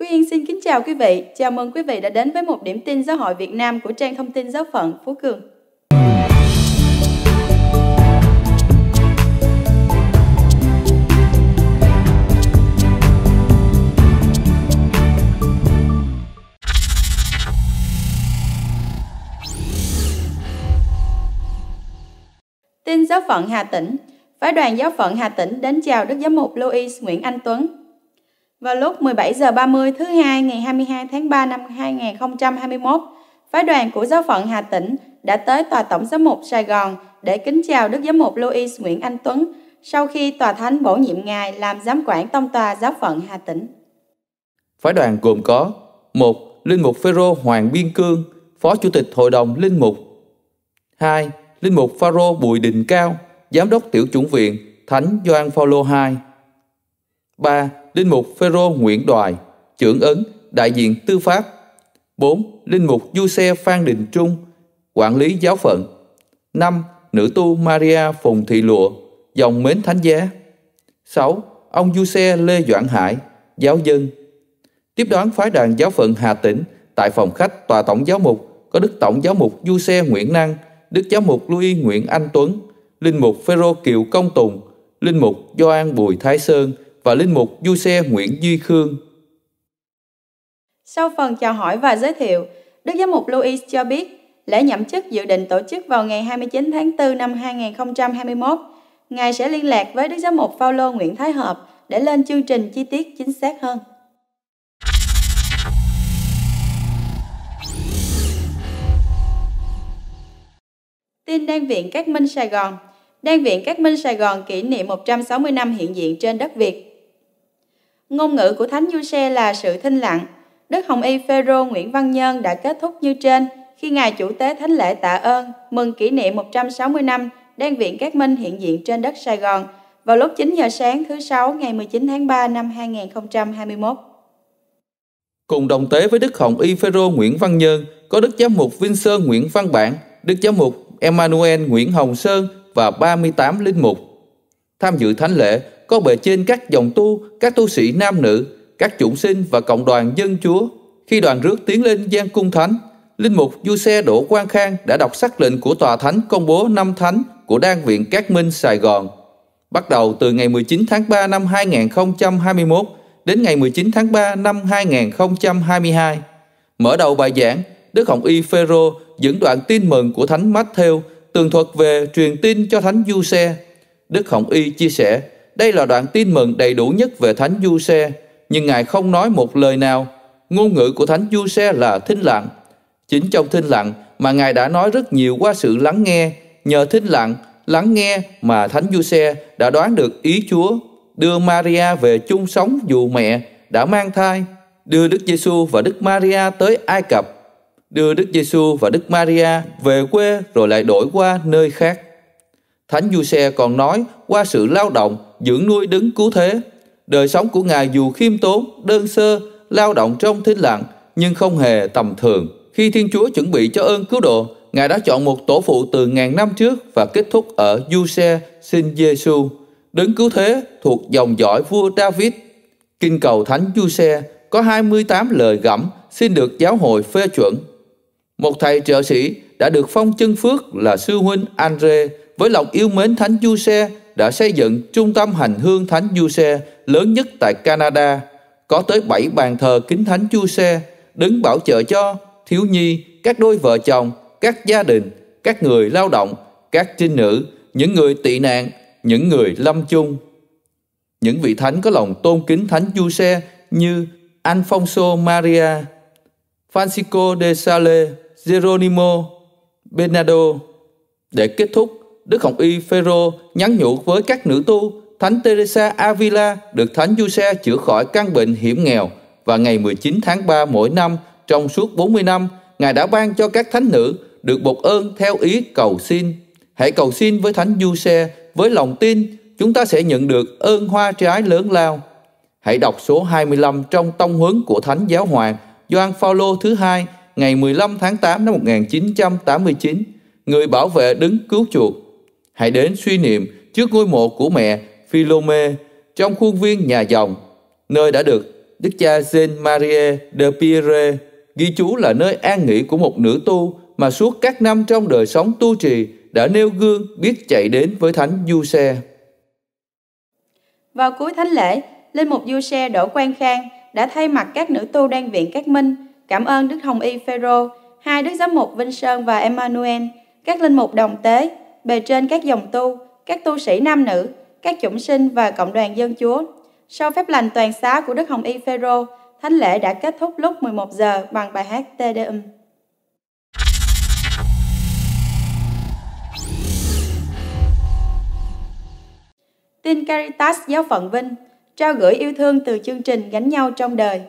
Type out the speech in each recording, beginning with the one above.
Quý Yên xin kính chào quý vị. Chào mừng quý vị đã đến với một điểm tin giáo hội Việt Nam của trang thông tin giáo phận Phú Cường. Tin giáo phận Hà Tĩnh Phái đoàn giáo phận Hà Tĩnh đến chào Đức Giám mục Louis Nguyễn Anh Tuấn, vào lúc 17 giờ 30 thứ hai ngày 22 tháng 3 năm 2021, phái đoàn của giáo phận Hà Tĩnh đã tới tòa tổng giám mục Sài Gòn để kính chào Đức giám mục Louis Nguyễn Anh Tuấn sau khi tòa thánh bổ nhiệm ngài làm giám quản tông tòa giáo phận Hà Tĩnh. Phái đoàn gồm có một Linh mục Phêrô Hoàng Biên Cương, Phó Chủ tịch Hội đồng Linh mục. 2. Linh mục Pharo Bùi Đình Cao, Giám đốc Tiểu chủng viện Thánh Gioan Phaolô II. 3. Linh mục Phêrô Nguyễn Đoài, trưởng ấn, đại diện tư pháp. 4. Linh mục Du Xe Phan Đình Trung, quản lý giáo phận. 5. Nữ tu Maria Phùng Thị Lụa, dòng mến thánh giá. 6. Ông Du Xe Lê Doãn Hải, giáo dân. Tiếp đoán phái đoàn giáo phận Hà Tĩnh tại phòng khách tòa tổng giáo mục có Đức Tổng Giáo mục Du Xe Nguyễn Năng, Đức Giáo mục Louis Nguyễn Anh Tuấn, Linh mục Phêrô Kiều Công Tùng, Linh mục Doan Bùi Thái Sơn, và Linh mục Du Xe Nguyễn Duy Khương. Sau phần chào hỏi và giới thiệu, Đức Giám mục Louis cho biết lễ nhậm chức dự định tổ chức vào ngày 29 tháng 4 năm 2021. Ngài sẽ liên lạc với Đức Giám mục Phaolô Nguyễn Thái Hợp để lên chương trình chi tiết chính xác hơn. Tin Đan viện Các Minh Sài Gòn Đan viện Các Minh Sài Gòn kỷ niệm 160 năm hiện diện trên đất Việt Ngôn ngữ của Thánh Du Xe là sự thinh lặng. Đức Hồng Y Phêrô Nguyễn Văn Nhân đã kết thúc như trên khi Ngài chủ tế Thánh lễ tạ ơn mừng kỷ niệm 160 năm Đan viện Cát Minh hiện diện trên đất Sài Gòn vào lúc 9 giờ sáng thứ Sáu ngày 19 tháng 3 năm 2021. Cùng đồng tế với Đức Hồng Y Phêrô Nguyễn Văn Nhân có Đức Giám mục Vinh Sơn Nguyễn Văn Bản, Đức Giám mục Emmanuel Nguyễn Hồng Sơn và 38 linh mục. Tham dự thánh lễ có bề trên các dòng tu, các tu sĩ nam nữ, các chủng sinh và cộng đoàn dân chúa. Khi đoàn rước tiến lên gian cung thánh, Linh mục Du Xe Đỗ Quang Khang đã đọc sắc lệnh của Tòa Thánh công bố năm thánh của Đan viện Cát Minh Sài Gòn. Bắt đầu từ ngày 19 tháng 3 năm 2021 đến ngày 19 tháng 3 năm 2022. Mở đầu bài giảng, Đức Hồng Y Phêrô dẫn đoạn tin mừng của Thánh Matthew tường thuật về truyền tin cho Thánh Du Xe. Đức Hồng Y chia sẻ, đây là đoạn tin mừng đầy đủ nhất về Thánh Du Xe, nhưng Ngài không nói một lời nào. Ngôn ngữ của Thánh Du Xe là thinh lặng. Chính trong thinh lặng mà Ngài đã nói rất nhiều qua sự lắng nghe. Nhờ thinh lặng, lắng nghe mà Thánh Du Xe đã đoán được ý Chúa, đưa Maria về chung sống dù mẹ đã mang thai, đưa Đức Giêsu và Đức Maria tới Ai Cập, đưa Đức Giêsu và Đức Maria về quê rồi lại đổi qua nơi khác. Thánh Du Xe còn nói qua sự lao động dưỡng nuôi đứng cứu thế. Đời sống của Ngài dù khiêm tốn, đơn sơ, lao động trong thinh lặng, nhưng không hề tầm thường. Khi Thiên Chúa chuẩn bị cho ơn cứu độ, Ngài đã chọn một tổ phụ từ ngàn năm trước và kết thúc ở Giuse sinh Giêsu, đứng cứu thế thuộc dòng dõi vua David. Kinh cầu Thánh Giuse có 28 lời gẫm xin được giáo hội phê chuẩn. Một thầy trợ sĩ đã được phong chân phước là sư huynh Andre với lòng yêu mến Thánh Giuse đã xây dựng trung tâm hành hương Thánh Giuse lớn nhất tại Canada, có tới 7 bàn thờ kính Thánh Giuse đứng bảo trợ cho thiếu nhi, các đôi vợ chồng, các gia đình, các người lao động, các trinh nữ, những người tị nạn, những người lâm chung. Những vị thánh có lòng tôn kính Thánh Giuse như Alfonso Maria, Francisco de Sales, Geronimo, Bernardo. Để kết thúc, Đức Hồng Y Phêrô nhắn nhủ với các nữ tu, Thánh Teresa Avila được Thánh Giuse chữa khỏi căn bệnh hiểm nghèo và ngày 19 tháng 3 mỗi năm trong suốt 40 năm, Ngài đã ban cho các thánh nữ được bộc ơn theo ý cầu xin. Hãy cầu xin với Thánh Giuse với lòng tin, chúng ta sẽ nhận được ơn hoa trái lớn lao. Hãy đọc số 25 trong tông huấn của Thánh Giáo Hoàng Gioan Phaolô thứ hai ngày 15 tháng 8 năm 1989, người bảo vệ đứng cứu chuộc Hãy đến suy niệm trước ngôi mộ của mẹ Philome trong khuôn viên nhà dòng, nơi đã được Đức cha Jean Marie de Pierre ghi chú là nơi an nghỉ của một nữ tu mà suốt các năm trong đời sống tu trì đã nêu gương biết chạy đến với Thánh Du Xe. Vào cuối thánh lễ, lên một Du Xe đổ quan Khang đã thay mặt các nữ tu đang viện các minh cảm ơn Đức Hồng Y Phêrô, hai Đức Giám mục Vinh Sơn và Emmanuel, các linh mục đồng tế bề trên các dòng tu, các tu sĩ nam nữ, các chủng sinh và cộng đoàn dân chúa. Sau phép lành toàn xá của Đức Hồng Y Phêrô, thánh lễ đã kết thúc lúc 11 giờ bằng bài hát Te Deum. Tin Caritas Giáo phận Vinh trao gửi yêu thương từ chương trình Gánh nhau trong đời.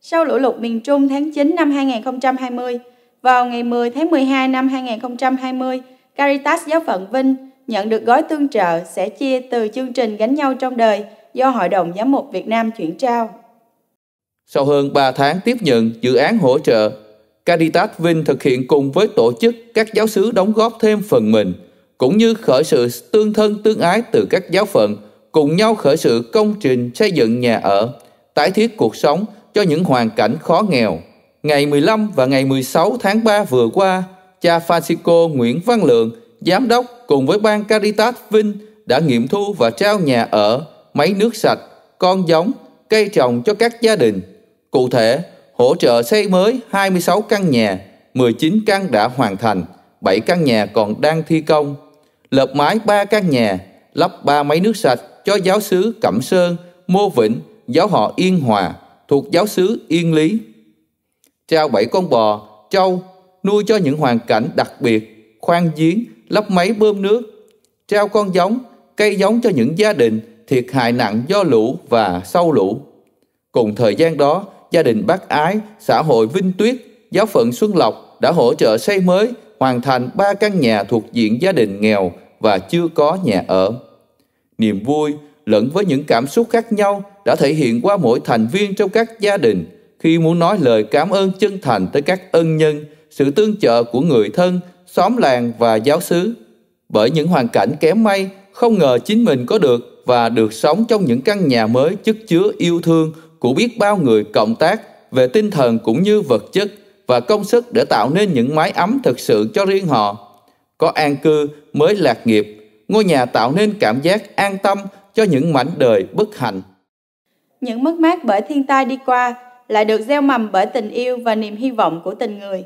Sau lũ lụt miền Trung tháng 9 năm 2020, vào ngày 10 tháng 12 năm 2020, Caritas Giáo phận Vinh nhận được gói tương trợ sẽ chia từ chương trình Gánh nhau trong đời do Hội đồng Giám mục Việt Nam chuyển trao. Sau hơn 3 tháng tiếp nhận dự án hỗ trợ, Caritas Vinh thực hiện cùng với tổ chức các giáo sứ đóng góp thêm phần mình, cũng như khởi sự tương thân tương ái từ các giáo phận, cùng nhau khởi sự công trình xây dựng nhà ở, tái thiết cuộc sống cho những hoàn cảnh khó nghèo ngày 15 và ngày 16 tháng 3 vừa qua, cha Francisco Nguyễn Văn Lượng, giám đốc cùng với ban Caritas Vinh đã nghiệm thu và trao nhà ở, máy nước sạch, con giống, cây trồng cho các gia đình. Cụ thể, hỗ trợ xây mới 26 căn nhà, 19 căn đã hoàn thành, 7 căn nhà còn đang thi công. Lợp mái 3 căn nhà, lắp 3 máy nước sạch cho giáo sứ Cẩm Sơn, Mô Vĩnh, giáo họ Yên Hòa, thuộc giáo sứ Yên Lý trao bảy con bò, trâu, nuôi cho những hoàn cảnh đặc biệt, khoan giếng, lắp máy bơm nước, trao con giống, cây giống cho những gia đình thiệt hại nặng do lũ và sau lũ. Cùng thời gian đó, gia đình Bác Ái, xã hội Vinh Tuyết, giáo phận Xuân Lộc đã hỗ trợ xây mới, hoàn thành ba căn nhà thuộc diện gia đình nghèo và chưa có nhà ở. Niềm vui lẫn với những cảm xúc khác nhau đã thể hiện qua mỗi thành viên trong các gia đình khi muốn nói lời cảm ơn chân thành tới các ân nhân, sự tương trợ của người thân, xóm làng và giáo xứ. Bởi những hoàn cảnh kém may, không ngờ chính mình có được và được sống trong những căn nhà mới chất chứa yêu thương của biết bao người cộng tác về tinh thần cũng như vật chất và công sức để tạo nên những mái ấm thực sự cho riêng họ. Có an cư mới lạc nghiệp, ngôi nhà tạo nên cảm giác an tâm cho những mảnh đời bất hạnh. Những mất mát bởi thiên tai đi qua lại được gieo mầm bởi tình yêu và niềm hy vọng của tình người.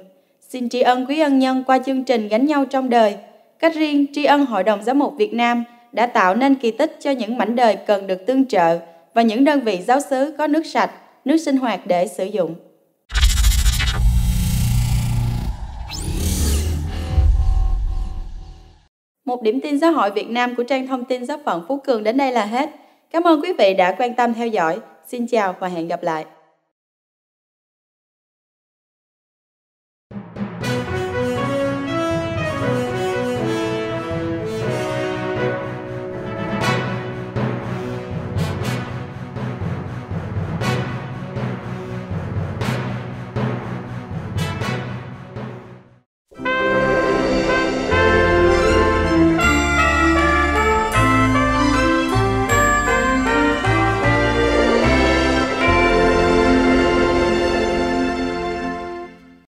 Xin tri ân quý ân nhân qua chương trình Gánh nhau trong đời. Cách riêng, tri ân Hội đồng giáo mục Việt Nam đã tạo nên kỳ tích cho những mảnh đời cần được tương trợ và những đơn vị giáo xứ có nước sạch, nước sinh hoạt để sử dụng. Một điểm tin xã hội Việt Nam của trang thông tin giáo phận Phú Cường đến đây là hết. Cảm ơn quý vị đã quan tâm theo dõi. Xin chào và hẹn gặp lại.